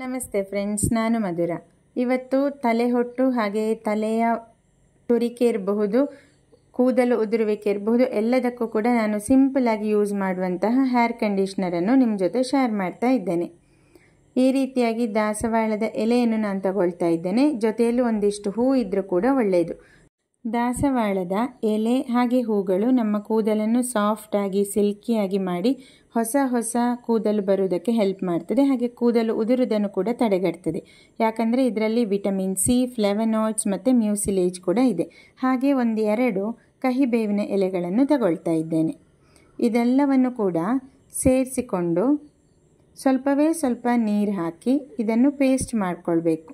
ನಮಸ್ತೆ ಫ್ರೆಂಡ್ಸ್ ನಾನು ಮಧುರ ಇವತ್ತು ತಲೆ ಹೊಟ್ಟು ಹಾಗೆಯೇ ತಲೆಯ ತುರಿಕೆ ಇರಬಹುದು ಕೂದಲು ಉದುರುವಿಕೆ ಇರಬಹುದು ಎಲ್ಲದಕ್ಕೂ ಕೂಡ ನಾನು ಸಿಂಪಲಾಗಿ ಯೂಸ್ ಮಾಡುವಂತಹ ಹೇರ್ ಕಂಡೀಷ್ನರನ್ನು ನಿಮ್ಮ ಜೊತೆ ಶೇರ್ ಮಾಡ್ತಾ ಇದ್ದೇನೆ ಈ ರೀತಿಯಾಗಿ ದಾಸವಾಳದ ಎಲೆಯನ್ನು ನಾನು ತಗೊಳ್ತಾ ಇದ್ದೇನೆ ಜೊತೆಯಲ್ಲಿ ಒಂದಿಷ್ಟು ಹೂ ಇದ್ದರೂ ಕೂಡ ಒಳ್ಳೆಯದು ದಾಸವಾಳದ ಎಲೆ ಹಾಗೆ ಹೂಗಳು ನಮ್ಮ ಕೂದಲನ್ನು ಸಾಫ್ಟಾಗಿ ಸಿಲ್ಕಿಯಾಗಿ ಮಾಡಿ ಹೊಸ ಹೊಸ ಕೂದಲು ಬರುವುದಕ್ಕೆ ಹೆಲ್ಪ್ ಮಾಡ್ತದೆ ಹಾಗೆ ಕೂದಲು ಉದುರುವುದನ್ನು ಕೂಡ ತಡೆಗಟ್ತದೆ ಯಾಕಂದರೆ ಇದರಲ್ಲಿ ವಿಟಮಿನ್ ಸಿ ಫ್ಲೆವನಾಯ್ಡ್ಸ್ ಮತ್ತು ಮ್ಯೂಸಿಲೇಜ್ ಕೂಡ ಇದೆ ಹಾಗೆ ಒಂದು ಎರಡು ಕಹಿ ಬೇವಿನ ಎಲೆಗಳನ್ನು ತಗೊಳ್ತಾ ಇದ್ದೇನೆ ಇದೆಲ್ಲವನ್ನು ಕೂಡ ಸೇರಿಸಿಕೊಂಡು ಸ್ವಲ್ಪವೇ ಸ್ವಲ್ಪ ನೀರು ಹಾಕಿ ಇದನ್ನು ಪೇಸ್ಟ್ ಮಾಡಿಕೊಳ್ಬೇಕು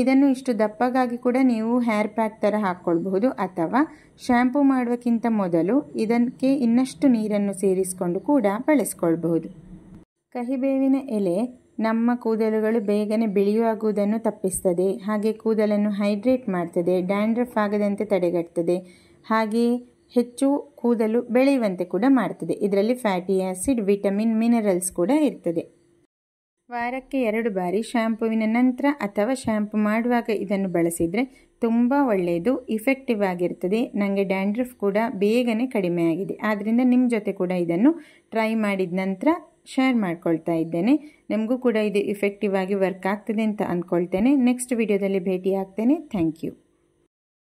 ಇದನ್ನು ಇಷ್ಟು ದಪ್ಪಗಾಗಿ ಕೂಡ ನೀವು ಹೇರ್ ಪ್ಯಾಕ್ ಥರ ಹಾಕ್ಕೊಳ್ಬಹುದು ಅಥವಾ ಶ್ಯಾಂಪೂ ಮಾಡುವಕ್ಕಿಂತ ಮೊದಲು ಇದಕ್ಕೆ ಇನ್ನಷ್ಟು ನೀರನ್ನು ಸೇರಿಸಿಕೊಂಡು ಕೂಡ ಬಳಸ್ಕೊಳ್ಬಹುದು ಕಹಿಬೇವಿನ ಎಲೆ ನಮ್ಮ ಕೂದಲುಗಳು ಬೇಗನೆ ಬಿಳಿಯಾಗುವುದನ್ನು ತಪ್ಪಿಸ್ತದೆ ಹಾಗೆ ಕೂದಲನ್ನು ಹೈಡ್ರೇಟ್ ಮಾಡ್ತದೆ ಡ್ಯಾಂಡ್ರಫ್ ಆಗದಂತೆ ತಡೆಗಟ್ತದೆ ಹಾಗೆ ಹೆಚ್ಚು ಕೂದಲು ಬೆಳೆಯುವಂತೆ ಕೂಡ ಮಾಡ್ತದೆ ಇದರಲ್ಲಿ ಫ್ಯಾಟಿ ಆ್ಯಸಿಡ್ ವಿಟಮಿನ್ ಮಿನರಲ್ಸ್ ಕೂಡ ಇರ್ತದೆ ವಾರಕ್ಕೆ ಎರಡು ಬಾರಿ ಶ್ಯಾಂಪುವಿನ ನಂತರ ಅಥವಾ ಶ್ಯಾಂಪು ಮಾಡುವಾಗ ಇದನ್ನು ಬಳಸಿದರೆ ತುಂಬ ಒಳ್ಳೆಯದು ಇಫೆಕ್ಟಿವ್ ಆಗಿರ್ತದೆ ನನಗೆ ಡ್ಯಾಂಡ್ರಫ್ ಕೂಡ ಬೇಗನೆ ಕಡಿಮೆ ಆಗಿದೆ ಆದ್ದರಿಂದ ನಿಮ್ಮ ಜೊತೆ ಕೂಡ ಇದನ್ನು ಟ್ರೈ ಮಾಡಿದ ನಂತರ ಶೇರ್ ಮಾಡ್ಕೊಳ್ತಾ ಇದ್ದೇನೆ ನಮಗೂ ಕೂಡ ಇದು ಇಫೆಕ್ಟಿವ್ ಆಗಿ ವರ್ಕ್ ಆಗ್ತದೆ ಅಂತ ಅಂದ್ಕೊಳ್ತೇನೆ ನೆಕ್ಸ್ಟ್ ವಿಡಿಯೋದಲ್ಲಿ ಭೇಟಿ ಆಗ್ತೇನೆ ಥ್ಯಾಂಕ್ ಯು